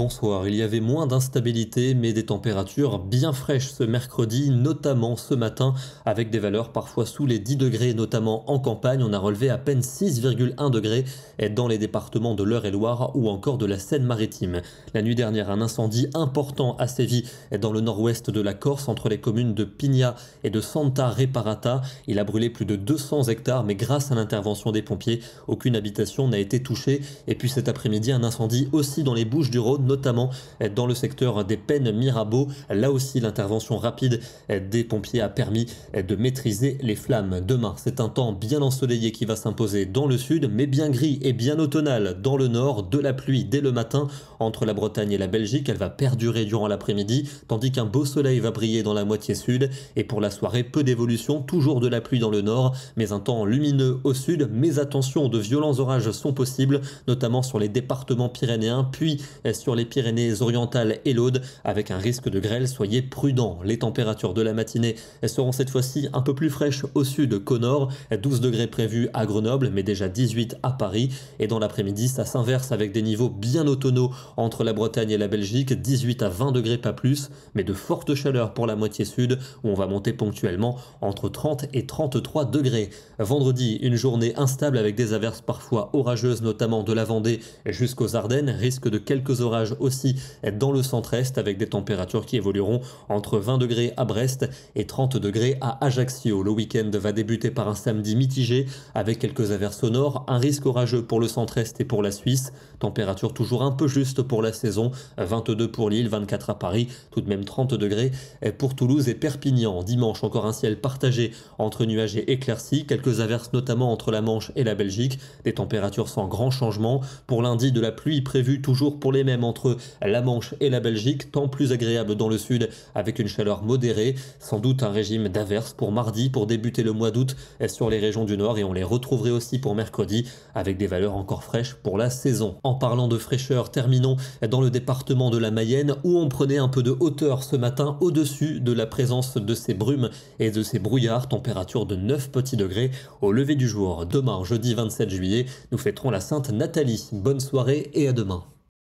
bonsoir. Il y avait moins d'instabilité, mais des températures bien fraîches ce mercredi, notamment ce matin, avec des valeurs parfois sous les 10 degrés, notamment en campagne. On a relevé à peine 6,1 degrés dans les départements de l'Eure-et-Loire ou encore de la Seine-Maritime. La nuit dernière, un incendie important a sévi dans le nord-ouest de la Corse, entre les communes de Pigna et de Santa Reparata. Il a brûlé plus de 200 hectares, mais grâce à l'intervention des pompiers, aucune habitation n'a été touchée. Et puis cet après-midi, un incendie aussi dans les Bouches du Rhône, notamment dans le secteur des peines Mirabeau. Là aussi, l'intervention rapide des pompiers a permis de maîtriser les flammes. Demain, c'est un temps bien ensoleillé qui va s'imposer dans le sud, mais bien gris et bien automnal dans le nord. De la pluie dès le matin entre la Bretagne et la Belgique. Elle va perdurer durant l'après-midi, tandis qu'un beau soleil va briller dans la moitié sud. Et pour la soirée, peu d'évolution, toujours de la pluie dans le nord, mais un temps lumineux au sud. Mais attention, de violents orages sont possibles, notamment sur les départements pyrénéens, puis sur les les Pyrénées orientales et l'Aude avec un risque de grêle. Soyez prudents. Les températures de la matinée seront cette fois-ci un peu plus fraîches au sud qu'au nord. 12 degrés prévus à Grenoble, mais déjà 18 à Paris. Et dans l'après-midi, ça s'inverse avec des niveaux bien automnaux entre la Bretagne et la Belgique, 18 à 20 degrés pas plus, mais de fortes chaleurs pour la moitié sud où on va monter ponctuellement entre 30 et 33 degrés. Vendredi, une journée instable avec des averses parfois orageuses, notamment de la Vendée jusqu'aux Ardennes, risque de quelques orages aussi aussi dans le centre-est avec des températures qui évolueront entre 20 degrés à Brest et 30 degrés à Ajaccio. Le week-end va débuter par un samedi mitigé avec quelques averses au nord, un risque orageux pour le centre-est et pour la Suisse. Température toujours un peu juste pour la saison, 22 pour Lille, 24 à Paris, tout de même 30 degrés pour Toulouse et Perpignan. Dimanche, encore un ciel partagé entre nuages et éclaircies, quelques averses notamment entre la Manche et la Belgique, des températures sans grand changement. Pour lundi, de la pluie prévue toujours pour les mêmes entre la Manche et la Belgique, tant plus agréable dans le sud avec une chaleur modérée, sans doute un régime d'averse pour mardi pour débuter le mois d'août sur les régions du nord et on les retrouverait aussi pour mercredi avec des valeurs encore fraîches pour la saison. En parlant de fraîcheur, terminons dans le département de la Mayenne où on prenait un peu de hauteur ce matin au-dessus de la présence de ces brumes et de ces brouillards, température de 9 petits degrés au lever du jour. Demain, jeudi 27 juillet, nous fêterons la Sainte Nathalie. Bonne soirée et à demain.